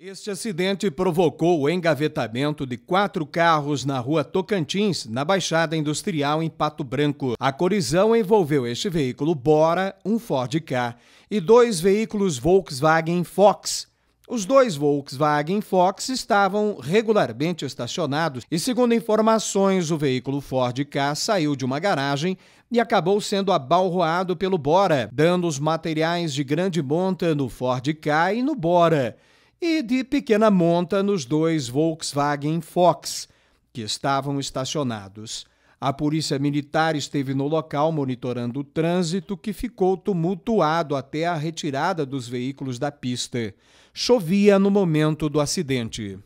Este acidente provocou o engavetamento de quatro carros na rua Tocantins, na Baixada Industrial, em Pato Branco. A colisão envolveu este veículo Bora, um Ford K, e dois veículos Volkswagen Fox. Os dois Volkswagen Fox estavam regularmente estacionados e, segundo informações, o veículo Ford K saiu de uma garagem e acabou sendo abalroado pelo Bora, dando os materiais de grande monta no Ford K e no Bora e de pequena monta nos dois Volkswagen Fox que estavam estacionados. A polícia militar esteve no local monitorando o trânsito, que ficou tumultuado até a retirada dos veículos da pista. Chovia no momento do acidente.